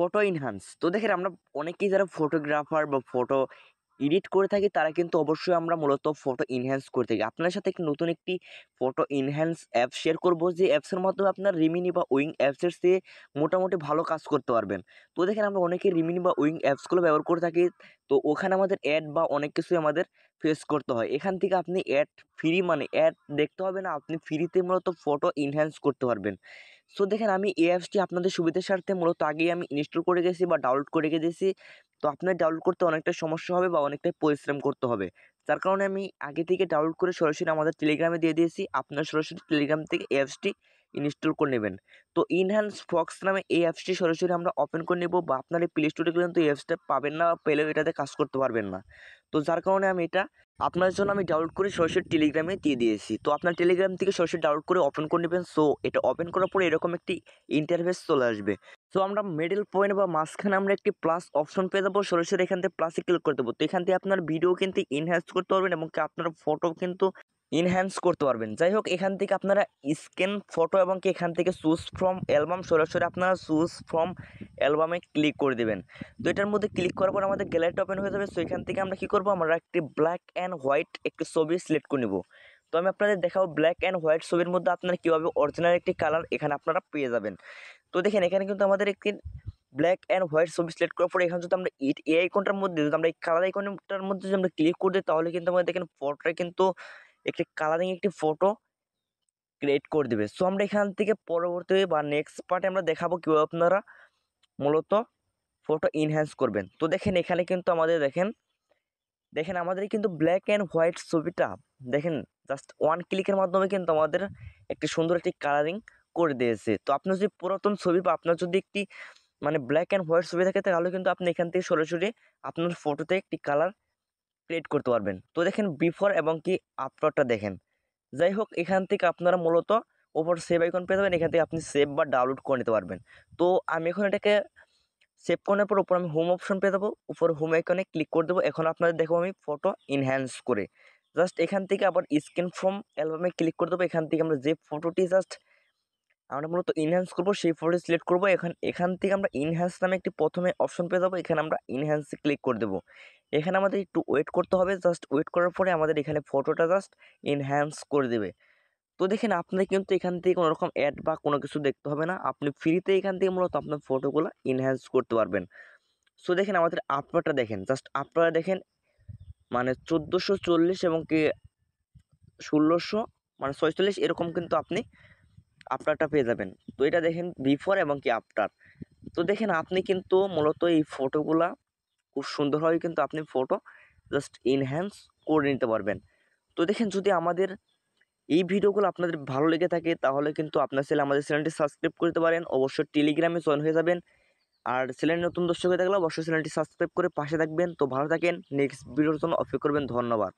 photo enhance তো দেখেন আমরা অনেকেই যারা ফটোগ্রাফার বা ফটো এডিট করে থাকি তারা কিন্তু অবশ্যই আমরা মূলত ফটো ইনহ্যান্স করে থাকি আপনার সাথে একটি নতুন একটি ফটো ইনহ্যান্স অ্যাপ শেয়ার করবো যে অ্যাপসের মাধ্যমে আপনার রিমিনি বা উইং অ্যাপসের চেয়ে মোটামুটি ভালো কাজ করতে পারবেন তো দেখেন আমরা অনেকে রিমিনি বা উইং অ্যাপসগুলো ব্যবহার করে থাকি তো ওখানে আমাদের অ্যাড বা অনেক কিছুই আমাদের ফেস করতে হয় এখান থেকে আপনি অ্যাড ফ্রি মানে অ্যাড দেখতে হবে না আপনি ফ্রিতে মূলত ফটো ইনহ্যান্স করতে পারবেন সো দেখেন আমি এই অ্যাপসটি আপনাদের সুবিধার স্বার্থে মূলত আগেই আমি ইনস্টল করে গেছি বা ডাউনলোড করে গেছি তো আপনার ডাউনলোড করতে অনেকটা সমস্যা হবে বা অনেকটাই পরিশ্রম করতে হবে যার কারণে আমি আগে থেকে ডাউনলোড করে সরাসরি আমাদের টেলিগ্রামে দিয়ে দিয়েছি আপনার সরাসরি টেলিগ্রাম থেকে এই অ্যাপসটি ইনস্টল করে নেবেন তো ইনহ্যান্স ফক্স নামে এই অ্যাপসটি সরাসরি আমরা ওপেন করে নেব বা আপনার এই প্লে স্টোরে কিন্তু এই অ্যাপসটা পাবেন না বা পেলেও এটাতে কাজ করতে পারবেন না তো যার কারণে আমি এটা আপনার জন্য আমি ডাউনলোড করে সরাসরি টেলিগ্রামে দিয়ে দিয়েছি তো আপনার টেলিগ্রাম থেকে সরাসরি ডাউনলোড করে ওপেন করে নেবেন সো এটা ওপেন করার পরে এরকম একটি ইন্টারভেস চলে আসবে সো আমরা মেডেল পয়েন্ট বা মাঝখানে আমরা একটি প্লাস অপশন পেয়ে যাবো সরাসরি এখান থেকে প্লাসে ক্লিক করে দেবো তো এখান থেকে আপনার ভিডিও কিন্তু এনহ্যান্স করতে পারবেন এবং আপনার ফটো কিন্তু ইনহ্যান্স করতে পারবেন যাই হোক এখান থেকে আপনারা স্ক্যান ফটো এবং কি এখান থেকে চুজ ফ্রম অ্যালবাম সরাসরি আপনারা চুজ ফ্রম অ্যালবামে ক্লিক করে দেবেন তো এটার মধ্যে ক্লিক করার পর আমাদের গ্যালারিটা ওপেন হয়ে যাবে সো এখান থেকে আমরা কী করবো আমরা একটি ব্ল্যাক অ্যান্ড হোয়াইট একটি ছবি সিলেক্ট করে নেব তো আমি আপনাদের দেখাবো ব্ল্যাক অ্যান্ড হোয়াইট ছবির মধ্যে আপনারা কীভাবে অরিজিনাল একটি কালার এখানে আপনারা পেয়ে যাবেন তো দেখেন এখানে কিন্তু আমাদের একটি ব্ল্যাক অ্যান্ড হোয়াইট ছবি সিলেক্ট করার পরে এখানে যদি আমরা ইট এ আইকনটার মধ্যে যদি আমরা এই কালার আইকনটার মধ্যে যদি আমরা ক্লিক করে দিই তাহলে কিন্তু আমাদের দেখেন ফটোটা কিন্তু একটি কালারিং একটি ফটো ক্রিয়েট করে দেবে সো আমরা এখান থেকে পরবর্তী বা নেক্সট পার্টে আমরা দেখাবো কীভাবে আপনারা মূলত ফটো ইনহ্যান্স করবেন তো দেখেন এখানে কিন্তু আমাদের দেখেন দেখেন আমাদের কিন্তু ব্ল্যাক অ্যান্ড হোয়াইট ছবিটা দেখেন জাস্ট ওয়ান ক্লিকের মাধ্যমে কিন্তু আমাদের একটি সুন্দর একটি কালারিং করে দিয়েছে তো আপনার যদি পুরাতন ছবি বা আপনার যদি একটি মানে ব্ল্যাক অ্যান্ড হোয়াইট ছবি থাকে তাহলে কিন্তু আপনি এখান থেকে সরাসরি আপনার ফটোতে একটি কালার ক্রিয়েট করতে পারবেন তো দেখেন বিফোর এবং কি আফটারটা দেখেন যাই হোক এখান থেকে আপনারা মূলত ওপর সেভ আইকন পেয়ে যাবেন এখান থেকে আপনি সেভ বা ডাউনলোড করে নিতে পারবেন তো আমি এখন এটাকে সেভ করার পর উপর আমি হোম অপশন পেয়ে যাবো উপর হোম আইকনে ক্লিক করে দেবো এখন আপনাদের দেখবো আমি ফটো ইনহ্যান্স করে জাস্ট এখান থেকে আবার স্ক্রিন ফ্রম অ্যালবামে ক্লিক করে দেবো এখান থেকে আমরা যে ফটোটি জাস্ট আমরা মূলত ইনহ্যান্স করবো সেই ফটো সিলেক্ট করবো এখন এখান থেকে আমরা ইনহ্যান্স নামে একটি প্রথমে অপশন পেয়ে যাবো এখানে আমরা ইনহ্যান্সে ক্লিক করে দেবো এখানে আমাদের একটু ওয়েট করতে হবে জাস্ট ওয়েট করার পরে আমাদের এখানে ফটোটা জাস্ট এনহ্যান্স করে দেবে তো দেখেন আপনাদের কিন্তু এখান থেকে কোনো রকম অ্যাড বা কোনো কিছু দেখতে হবে না আপনি ফ্রিতে এখান থেকে মূলত আপনার ফটোগুলো এনহ্যান্স করতে পারবেন সো দেখেন আমাদের আপনারটা দেখেন জাস্ট আপনারা দেখেন মানে চোদ্দোশো চল্লিশ এবং কি ষোলোশো মানে ছয়চল্লিশ এরকম কিন্তু আপনি আপটারটা পেয়ে যাবেন তো এটা দেখেন বিফোর এবং কি আফটার তো দেখেন আপনি কিন্তু মূলত এই ফটোগুলা খুব সুন্দরভাবে কিন্তু আপনি ফটো জাস্ট ইনহ্যান্স করে নিতে পারবেন তো দেখেন যদি আমাদের এই ভিডিওগুলো আপনাদের ভালো লেগে থাকে তাহলে কিন্তু আপনার ছেলে আমাদের চ্যানেলটি সাবস্ক্রাইব করতে পারেন অবশ্যই টেলিগ্রামে জয়েন হয়ে যাবেন আর চ্যানেল নতুন দর্শক হয়ে থাকলে অবশ্যই চ্যানেলটি সাবস্ক্রাইব করে পাশে থাকবেন তো ভালো থাকেন নেক্সট ভিডিওর জন্য অপেক্ষা করবেন ধন্যবাদ